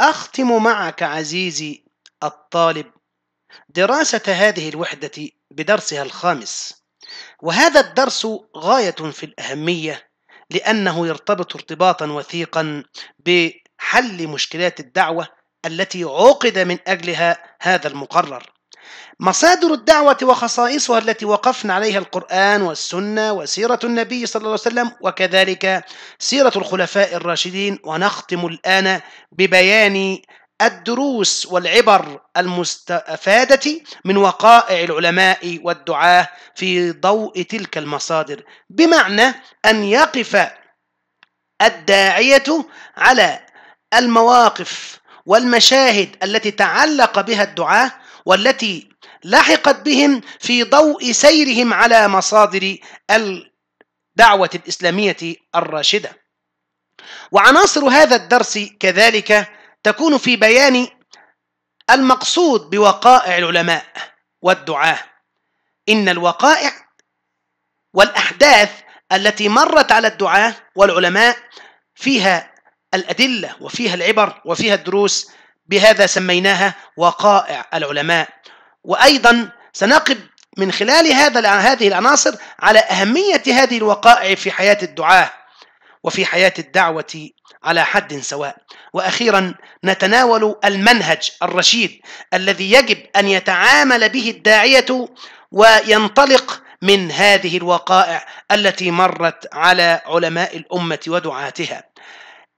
أختم معك عزيزي الطالب دراسة هذه الوحدة بدرسها الخامس وهذا الدرس غاية في الأهمية لأنه يرتبط ارتباطا وثيقا بحل مشكلات الدعوة التي عقد من أجلها هذا المقرر مصادر الدعوة وخصائصها التي وقفنا عليها القرآن والسنة وسيرة النبي صلى الله عليه وسلم وكذلك سيرة الخلفاء الراشدين ونختم الآن ببيان الدروس والعبر المستفادة من وقائع العلماء والدعاة في ضوء تلك المصادر بمعنى أن يقف الداعية على المواقف والمشاهد التي تعلق بها الدعاة والتي لحقت بهم في ضوء سيرهم على مصادر الدعوة الإسلامية الراشدة وعناصر هذا الدرس كذلك تكون في بيان المقصود بوقائع العلماء والدعاة إن الوقائع والأحداث التي مرت على الدعاة والعلماء فيها الأدلة وفيها العبر وفيها الدروس بهذا سميناها وقائع العلماء وأيضا سنقف من خلال هذا هذه العناصر على أهمية هذه الوقائع في حياة الدعاة وفي حياة الدعوة على حد سواء وأخيرا نتناول المنهج الرشيد الذي يجب أن يتعامل به الداعية وينطلق من هذه الوقائع التي مرت على علماء الأمة ودعاتها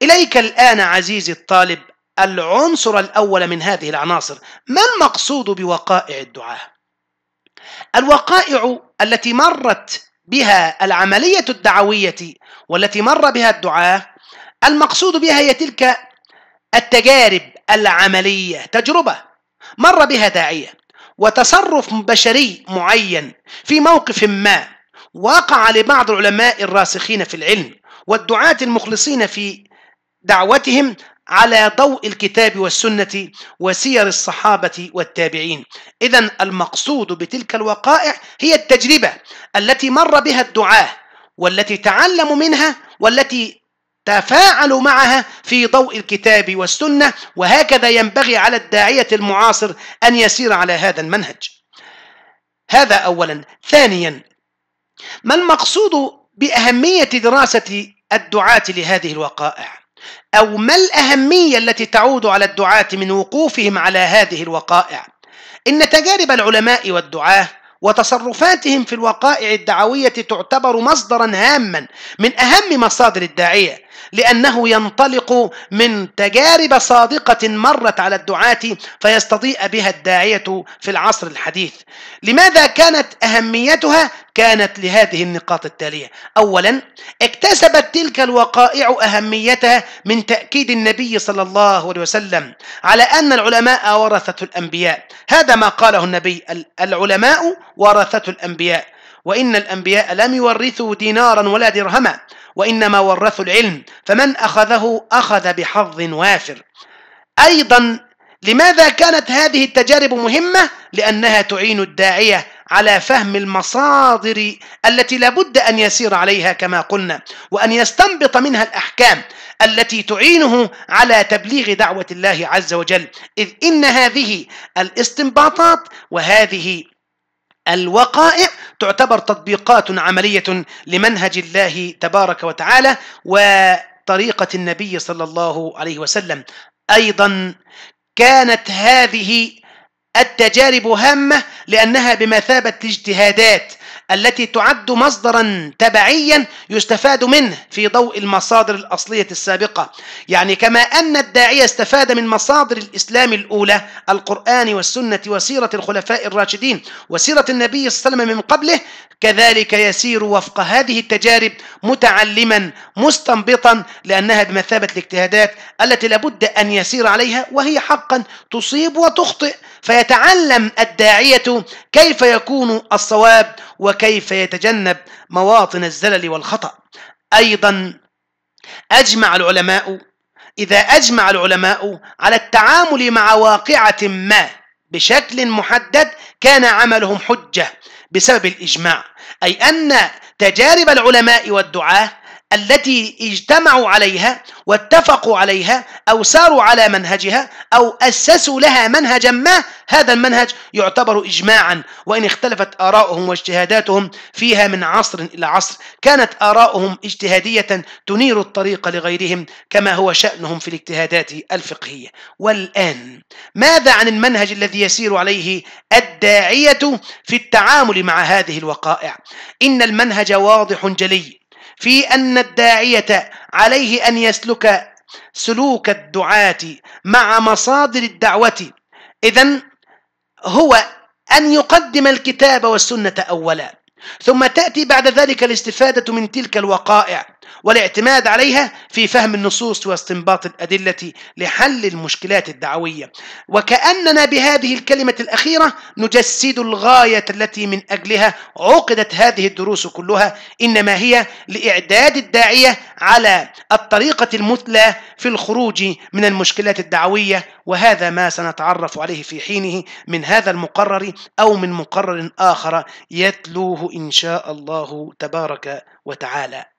إليك الآن عزيزي الطالب العنصر الأول من هذه العناصر ما المقصود بوقائع الدعاة؟ الوقائع التي مرت بها العملية الدعوية والتي مر بها الدعاة المقصود بها هي تلك التجارب العملية تجربة مر بها داعية وتصرف بشري معين في موقف ما وقع لبعض العلماء الراسخين في العلم والدعاة المخلصين في دعوتهم على ضوء الكتاب والسنة وسير الصحابة والتابعين إذا المقصود بتلك الوقائع هي التجربة التي مر بها الدعاة والتي تعلموا منها والتي تفاعلوا معها في ضوء الكتاب والسنة وهكذا ينبغي على الداعية المعاصر أن يسير على هذا المنهج هذا أولا ثانيا ما المقصود بأهمية دراسة الدعاة لهذه الوقائع أو ما الأهمية التي تعود على الدعاة من وقوفهم على هذه الوقائع إن تجارب العلماء والدعاة وتصرفاتهم في الوقائع الدعوية تعتبر مصدرا هاما من أهم مصادر الداعية لأنه ينطلق من تجارب صادقة مرت على الدعاة فيستضيء بها الداعية في العصر الحديث لماذا كانت أهميتها كانت لهذه النقاط التالية أولا اكتسبت تلك الوقائع أهميتها من تأكيد النبي صلى الله عليه وسلم على أن العلماء ورثة الأنبياء هذا ما قاله النبي العلماء ورثة الأنبياء وإن الأنبياء لم يورثوا دينارا ولا درهما وإنما ورثوا العلم فمن أخذه أخذ بحظ وافر أيضا لماذا كانت هذه التجارب مهمة؟ لأنها تعين الداعية على فهم المصادر التي لابد أن يسير عليها كما قلنا وأن يستنبط منها الأحكام التي تعينه على تبليغ دعوة الله عز وجل إذ إن هذه الاستنباطات وهذه الوقائع تعتبر تطبيقات عملية لمنهج الله تبارك وتعالى وطريقة النبي صلى الله عليه وسلم أيضا كانت هذه التجارب هامة لأنها بمثابة اجتهادات التي تعد مصدرا تبعيا يستفاد منه في ضوء المصادر الأصلية السابقة يعني كما أن الداعية استفاد من مصادر الإسلام الأولى القرآن والسنة وسيرة الخلفاء الراشدين وسيرة النبي صلى الله عليه وسلم من قبله كذلك يسير وفق هذه التجارب متعلما مستنبطا لأنها بمثابة الاجتهادات التي لابد أن يسير عليها وهي حقا تصيب وتخطئ فيتعلم الداعية كيف يكون الصواب وكيف وكيف يتجنب مواطن الزلل والخطأ أيضا أجمع العلماء إذا أجمع العلماء على التعامل مع واقعة ما بشكل محدد كان عملهم حجة بسبب الإجماع أي أن تجارب العلماء والدعاة التي اجتمعوا عليها واتفقوا عليها أو ساروا على منهجها أو أسسوا لها منهجا ما هذا المنهج يعتبر إجماعا وإن اختلفت آراؤهم واجتهاداتهم فيها من عصر إلى عصر كانت آراؤهم اجتهادية تنير الطريق لغيرهم كما هو شأنهم في الاجتهادات الفقهية والآن ماذا عن المنهج الذي يسير عليه الداعية في التعامل مع هذه الوقائع إن المنهج واضح جلي في أن الداعية عليه أن يسلك سلوك الدعاة مع مصادر الدعوة إذا هو أن يقدم الكتاب والسنة أولا ثم تأتي بعد ذلك الاستفادة من تلك الوقائع والاعتماد عليها في فهم النصوص واستنباط الأدلة لحل المشكلات الدعوية وكأننا بهذه الكلمة الأخيرة نجسد الغاية التي من أجلها عقدت هذه الدروس كلها إنما هي لإعداد الداعية على الطريقة المثلى في الخروج من المشكلات الدعوية وهذا ما سنتعرف عليه في حينه من هذا المقرر أو من مقرر آخر يتلوه إن شاء الله تبارك وتعالى